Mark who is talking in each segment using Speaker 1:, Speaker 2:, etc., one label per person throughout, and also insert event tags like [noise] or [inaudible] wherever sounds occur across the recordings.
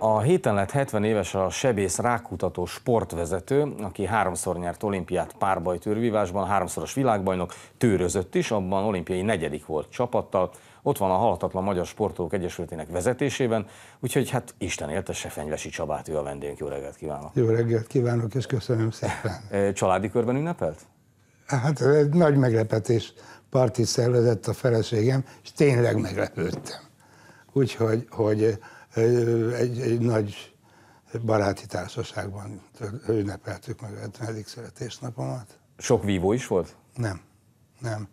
Speaker 1: A héten lett 70 éves a sebész rákutató sportvezető, aki háromszor nyert olimpiát párbaj tűrvívásban, háromszoros világbajnok, tőrözött is, abban olimpiai negyedik volt csapattal. Ott van a Halhatatlan Magyar Sportolók Egyesületének vezetésében, úgyhogy hát Isten éltesse Fenyvesi Csabát, ő a vendégünk. Jó reggelt kívánok!
Speaker 2: Jó reggelt kívánok, és köszönöm szépen!
Speaker 1: [laughs] Családi körben ünnepelt?
Speaker 2: Hát egy nagy meglepetés parti szervezett a feleségem, és tényleg meglepődtem. Úgyhogy hogy, hogy egy, egy nagy baráti társaságban ünnepeltük meg a 50. születésnapomat. Sok vívó is volt? Nem, nem.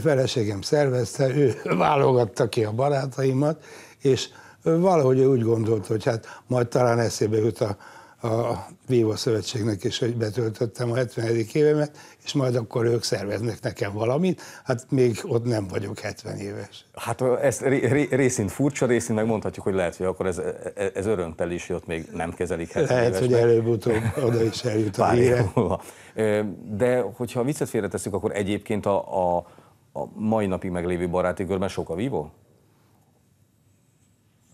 Speaker 2: Feleségem szervezte, ő [laughs] válogatta ki a barátaimat, és valahogy úgy gondolt, hogy hát majd talán eszébe jut a a vívó Szövetségnek is, hogy betöltöttem a 70. évemet, és majd akkor ők szerveznek nekem valamit, hát még ott nem vagyok 70 éves.
Speaker 1: Hát ez részint furcsa, részint megmondhatjuk, hogy lehet, hogy akkor ez, e, ez örömtel is ott még nem kezelik 70 Lehet, évesnek. hogy előbb-utóbb
Speaker 2: oda is eljut a
Speaker 1: De hogyha viccet félretesszük, akkor egyébként a, a, a mai napig meglévő baráti körben sok a vívó.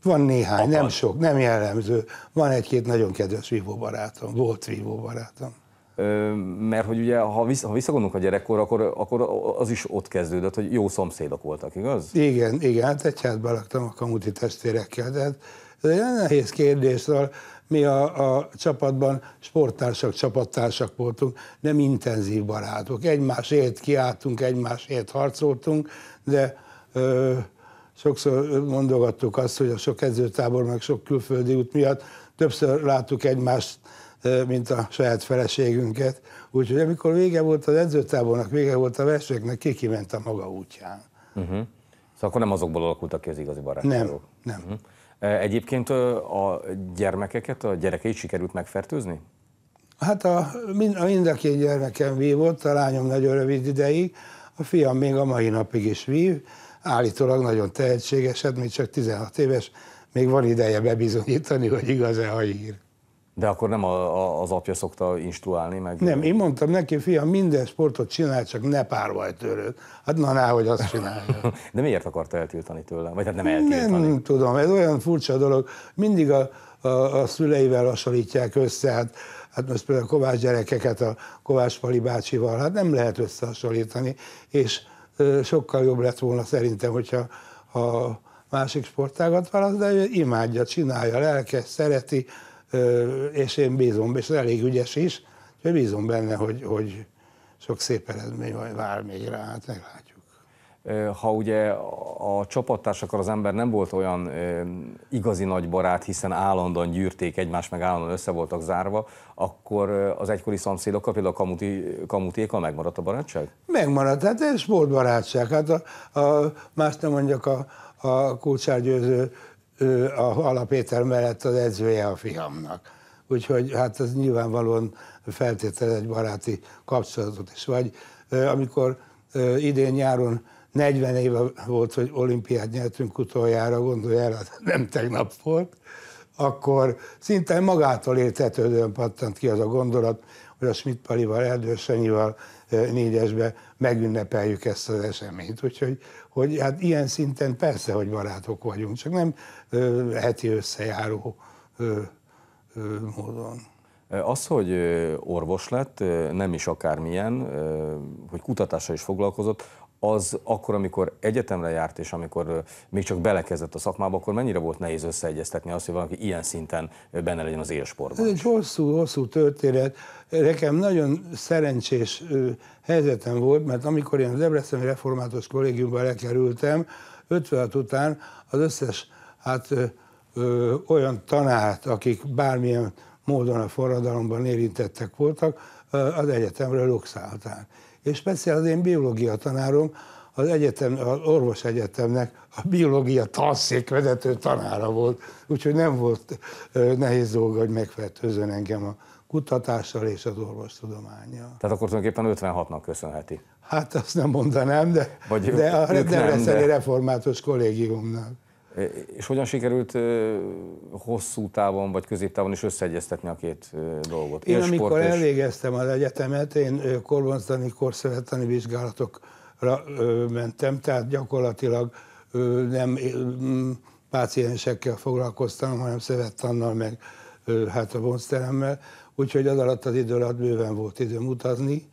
Speaker 2: Van néhány, Akad. nem sok, nem jellemző. Van egy-két nagyon kedves vívó barátom, volt vívó barátom.
Speaker 1: Ö, mert hogy ugye, ha, vissz, ha visszagondolunk a gyerekkor, akkor, akkor az is ott kezdődött, hogy jó szomszédok
Speaker 2: voltak, igaz? Igen, igen, hát egy hátba laktam a kamuti testvérekkel, de hát ez egy nehéz kérdés, szóval mi a, a csapatban sporttársak, csapattársak voltunk, nem intenzív barátok. Egymásért kiálltunk, egymásért harcoltunk, de ö, sokszor mondogattuk azt, hogy a sok edzőtábor, meg sok külföldi út miatt többször láttuk egymást, mint a saját feleségünket. Úgyhogy amikor vége volt az edzőtábornak, vége volt a versenyeknek, ki kiment a maga útján.
Speaker 1: Uh-huh. Szóval akkor nem azokból alakultak ki az igazi barátságok? Nem, nem. Uh-huh. Egyébként a gyermekeket, a gyerekeit sikerült megfertőzni?
Speaker 2: Hát a, mind, a mind a két gyermekem vívott, a lányom nagyon rövid ideig, a fiam még a mai napig is vív, állítólag nagyon tehetségesed, még csak 16 éves, még van ideje bebizonyítani, hogy igaz-e a hír.
Speaker 1: De akkor nem a, a, az apja szokta instruálni meg? Nem,
Speaker 2: én mondtam neki, fiam, minden sportot csinál, csak ne párvaj törőt. Hát na, ná, hogy azt csinálja. [laughs] De miért akart eltiltani tőlem? Vagy hát nem eltiltani? Nem tudom, ez olyan furcsa dolog. Mindig a, a, a szüleivel hasonlítják össze. Hát, hát most például a Kovács gyerekeket a Kovács Pali bácsival, hát nem lehet összehasonlítani. És sokkal jobb lett volna szerintem, hogyha a másik sportágat választ, de ő imádja, csinálja, lelke szereti, és én bízom, és elég ügyes is, úgyhogy bízom benne, hogy, hogy sok szép eredmény vár még rá, hát meglátjuk
Speaker 1: ha ugye a csapattársakkal az ember nem volt olyan igazi nagy barát, hiszen állandóan gyűrték egymást, meg állandóan össze voltak zárva, akkor az egykori szomszédokkal, például a kamuti, kamutékkal megmaradt a barátság?
Speaker 2: Megmaradt, hát ez sportbarátság. Hát a, a, más nem mondjak, a, a Kócsár Győző, a Hala Péter mellett az edzője a fiamnak. Úgyhogy hát ez nyilvánvalóan feltétel egy baráti kapcsolatot is. Vagy amikor idén nyáron 40 éve volt, hogy olimpiát nyertünk utoljára, el, nem tegnap volt, akkor szinte magától értetődően pattant ki az a gondolat, hogy a Schmidt Palival, Erdősenyival négyesbe megünnepeljük ezt az eseményt. Úgyhogy hogy hát ilyen szinten persze, hogy barátok vagyunk, csak nem heti összejáró módon.
Speaker 1: Az, hogy orvos lett, nem is akármilyen, hogy kutatással is foglalkozott, az akkor, amikor egyetemre járt, és amikor még csak belekezdett a szakmába, akkor mennyire volt nehéz összeegyeztetni azt, hogy valaki ilyen szinten benne legyen az élsportban?
Speaker 2: Ez egy hosszú, hosszú történet. Nekem nagyon szerencsés helyzetem volt, mert amikor én a Debreceni Református Kollégiumba lekerültem, 56 után az összes hát, ö, ö, olyan tanárt, akik bármilyen módon a forradalomban érintettek voltak, az egyetemről luxálták és persze az én biológia tanárom, az egyetem, az orvos egyetemnek a biológia tanszék vezető tanára volt, úgyhogy nem volt nehéz dolga, hogy megfertőzön engem a kutatással és az orvostudományjal.
Speaker 1: Tehát akkor tulajdonképpen 56-nak köszönheti.
Speaker 2: Hát azt nem mondanám, de, Vagy de a Debreceni de... Református Kollégiumnak.
Speaker 1: És hogyan sikerült hosszú távon vagy középtávon is összeegyeztetni a két dolgot? Én Élsport amikor és...
Speaker 2: elvégeztem az egyetemet, én korbonctani, korszövetani vizsgálatokra mentem, tehát gyakorlatilag nem páciensekkel foglalkoztam, hanem szövettannal, meg hát a vonzteremmel, úgyhogy az alatt az idő alatt bőven volt időm utazni,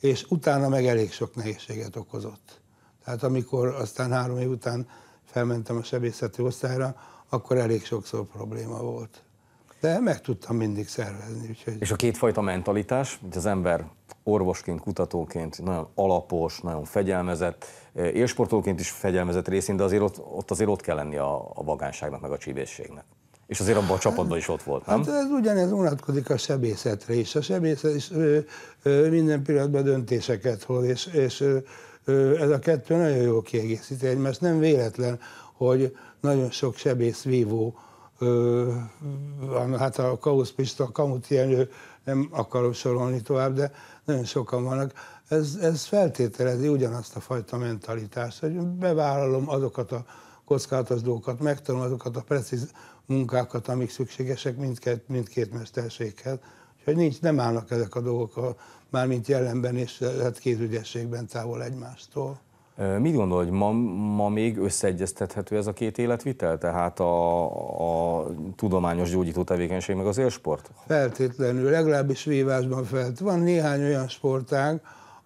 Speaker 2: és utána meg elég sok nehézséget okozott. Tehát amikor aztán három év után felmentem a sebészeti osztályra, akkor elég sokszor probléma volt. De meg tudtam mindig szervezni. Úgyhogy... És a
Speaker 1: kétfajta mentalitás, hogy az ember orvosként, kutatóként nagyon alapos, nagyon fegyelmezett, élsportolóként is fegyelmezett részén, de azért ott, ott azért ott kell lenni a, a vagánságnak, meg a csívészségnek. És azért abban a csapatban is ott volt, nem? Hát
Speaker 2: ez ugyanez unatkozik a sebészetre is. A sebészet is ö, ö, minden pillanatban döntéseket hoz, és, és ö, ez a kettő nagyon jól kiegészíti egymást. Nem véletlen, hogy nagyon sok sebészvívó, hát a Kauszpista, a Kamuti elő, nem akarok sorolni tovább, de nagyon sokan vannak. Ez, ez feltételezi ugyanazt a fajta mentalitást, hogy bevállalom azokat a kockázatos dolgokat, megtanulom azokat a precíz munkákat, amik szükségesek mindkét, mindkét mesterséghez Úgyhogy nincs, nem állnak ezek a dolgok, a, mármint jelenben és eh, hát két távol egymástól.
Speaker 1: Mit gondol, hogy ma, ma még összeegyeztethető ez a két életvitel? Tehát a, a tudományos gyógyító tevékenység meg az élsport?
Speaker 2: Feltétlenül, legalábbis vívásban felt. Van néhány olyan sportág,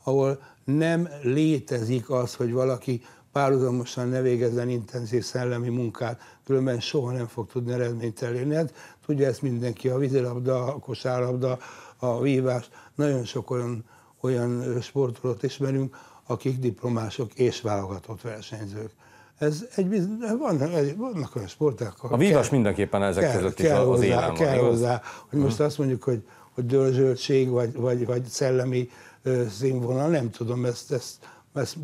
Speaker 2: ahol nem létezik az, hogy valaki párhuzamosan ne végezzen intenzív szellemi munkát, különben soha nem fog tudni eredményt elérni. Hát Tudja ezt mindenki, a vízilabda, a kosárlabda, a vívás, nagyon sok olyan, olyan sportolót ismerünk, akik diplomások és válogatott versenyzők. Ez egy bizony, van, vannak olyan sporták, A vívás kell, mindenképpen ezek kell, között kell is az hozzá, kell hozzá, hogy most mhm. azt mondjuk, hogy, hogy dörzsöltség, vagy, vagy, vagy szellemi színvonal, nem tudom, ezt, ezt, ezt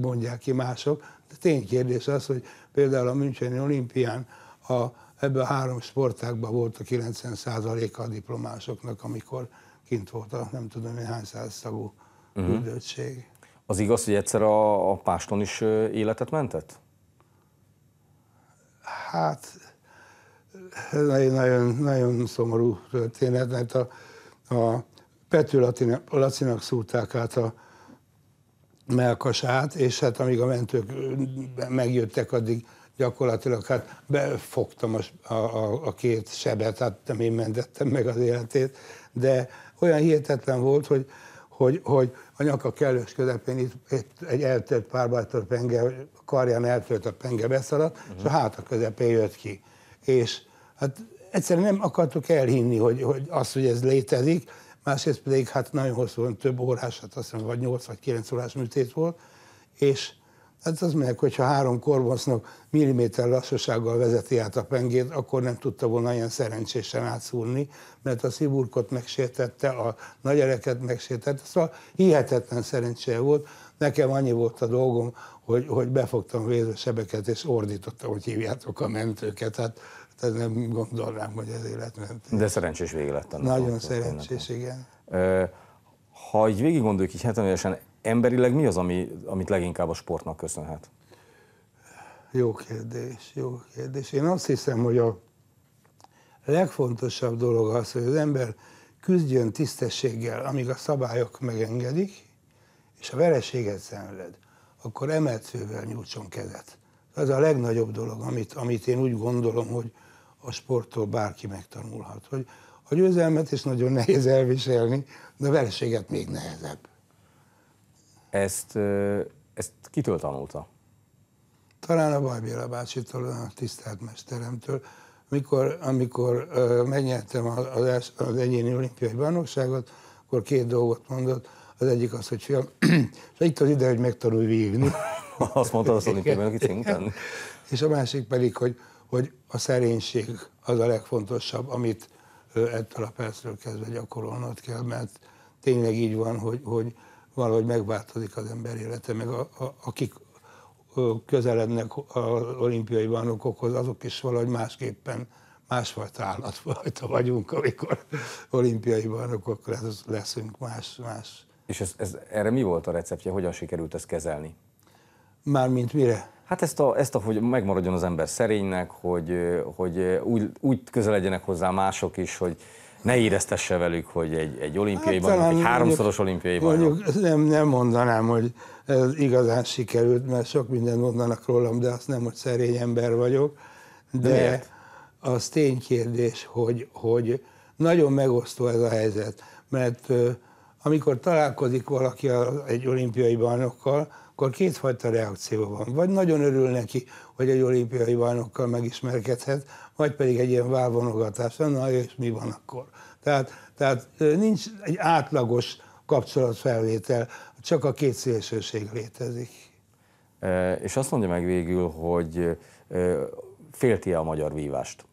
Speaker 2: mondják ki mások. De ténykérdés az, hogy például a Müncheni olimpián a Ebből három sportágban volt a 90%-a a diplomásoknak, amikor kint volt a nem tudom én hány százszagú mhm. küldöttség. Uh-huh.
Speaker 1: Az igaz, hogy egyszer a, a Páston is életet
Speaker 2: mentett? Hát, nagyon, nagyon, nagyon szomorú történet, mert a, a Pető Lacinak szúrták át a melkasát, és hát amíg a mentők megjöttek, addig gyakorlatilag hát befogtam a, a, a két sebet, hát nem én mentettem meg az életét, de olyan hihetetlen volt, hogy, hogy, hogy a nyaka kellős közepén itt, itt egy eltört párbajtott penge, karján eltört a penge beszaladt, uh-huh. és a háta közepén jött ki. És hát egyszerűen nem akartuk elhinni, hogy, hogy az, hogy ez létezik, másrészt pedig hát nagyon hosszú, több órás, hát azt hiszem, vagy 8 vagy 9 órás műtét volt, és Hát az meg, hogyha három korbosznak milliméter lassúsággal vezeti át a pengét, akkor nem tudta volna ilyen szerencsésen átszúrni, mert a sziburkot megsértette, a nagyereket megsértette, szóval hihetetlen szerencséje volt. Nekem annyi volt a dolgom, hogy, hogy befogtam sebeket, és ordítottam, hogy hívjátok a mentőket. Hát tehát nem gondolnám, hogy ez életmentő.
Speaker 1: De szerencsés vége lett annak. Nagyon szerencsés, igen. Ö, ha így végig gondoljuk, így 70 hát, évesen Emberileg mi az, ami, amit leginkább a sportnak köszönhet?
Speaker 2: Jó kérdés, jó kérdés. Én azt hiszem, hogy a legfontosabb dolog az, hogy az ember küzdjön tisztességgel, amíg a szabályok megengedik, és a vereséget szenved, akkor emeltfővel nyújtson kezet. Ez a legnagyobb dolog, amit, amit én úgy gondolom, hogy a sporttól bárki megtanulhat. Hogy a győzelmet is nagyon nehéz elviselni, de a vereséget még nehezebb.
Speaker 1: Ezt, ezt kitől tanulta?
Speaker 2: Talán a Bajbéla bácsitól, a tisztelt mesteremtől. Mikor, amikor megnyertem az, az egyéni olimpiai bajnokságot, akkor két dolgot mondott. Az egyik az, hogy fiam, [clears throat] és itt az ide, hogy megtanulj vívni. [laughs]
Speaker 1: Azt mondta az olimpiai bajnoki
Speaker 2: És a másik pedig, hogy, hogy a szerénység az a legfontosabb, amit ettől a percről kezdve gyakorolnod kell, mert tényleg így van, hogy, hogy valahogy megváltozik az ember élete, meg a, a, akik közelednek az olimpiai bajnokokhoz, azok is valahogy másképpen másfajta állatfajta vagyunk, amikor olimpiai bajnokok leszünk más. más.
Speaker 1: És ez, ez, erre mi volt a receptje, hogyan sikerült ezt kezelni?
Speaker 2: Mármint mire?
Speaker 1: Hát ezt a, ezt a hogy megmaradjon az ember szerénynek, hogy, hogy úgy, úgy közeledjenek hozzá mások is, hogy, ne éreztesse velük, hogy egy, egy olimpiai hát, bajnok, egy háromszoros olimpiai bajnok.
Speaker 2: Nem, nem mondanám, hogy ez igazán sikerült, mert sok mindent mondanak rólam, de azt nem, hogy szerény ember vagyok. De, de miért? az ténykérdés, hogy, hogy nagyon megosztó ez a helyzet, mert amikor találkozik valaki egy olimpiai bajnokkal, akkor kétfajta reakció van. Vagy nagyon örül neki, hogy egy olimpiai bajnokkal megismerkedhet, vagy pedig egy ilyen válvonogatás, na és mi van akkor. Tehát, tehát nincs egy átlagos kapcsolatfelvétel, csak a két szélsőség létezik.
Speaker 1: E, és azt mondja meg végül, hogy e, félti a magyar vívást?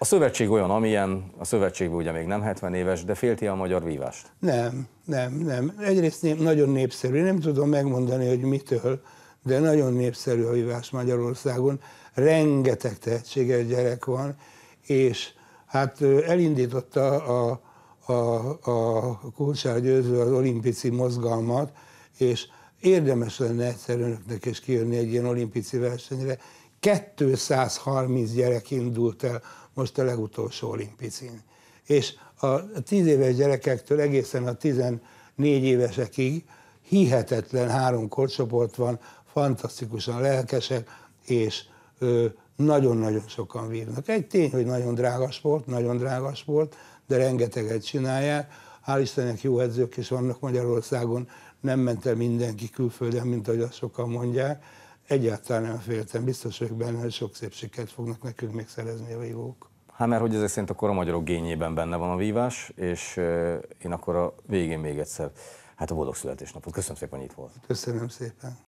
Speaker 1: A szövetség olyan, amilyen, a szövetségben ugye még nem 70 éves, de félti a magyar vívást?
Speaker 2: Nem, nem, nem. Egyrészt nép, nagyon népszerű, nem tudom megmondani, hogy mitől, de nagyon népszerű a vívás Magyarországon. Rengeteg tehetséges gyerek van, és hát elindította a, a, a Kulcsár Győző az olimpici mozgalmat, és érdemes lenne egyszer önöknek is kijönni egy ilyen olimpici versenyre, 230 gyerek indult el most a legutolsó olimpicin. És a 10 éves gyerekektől egészen a 14 évesekig hihetetlen három korcsoport van, fantasztikusan lelkesek, és nagyon-nagyon sokan vívnak. Egy tény, hogy nagyon drága sport, nagyon drága sport, de rengeteget csinálják. Hál' Istennek jó edzők is vannak Magyarországon, nem ment el mindenki külföldön, mint ahogy azt sokan mondják, egyáltalán nem féltem, biztos vagyok benne, hogy sok szép sikert fognak nekünk még szerezni a vívók.
Speaker 1: Hát mert hogy ezek szerint akkor a magyarok gényében benne van a vívás, és eh, én akkor a végén még egyszer, hát a boldog születésnapot. Köszönöm szépen, hogy itt volt.
Speaker 2: Köszönöm szépen.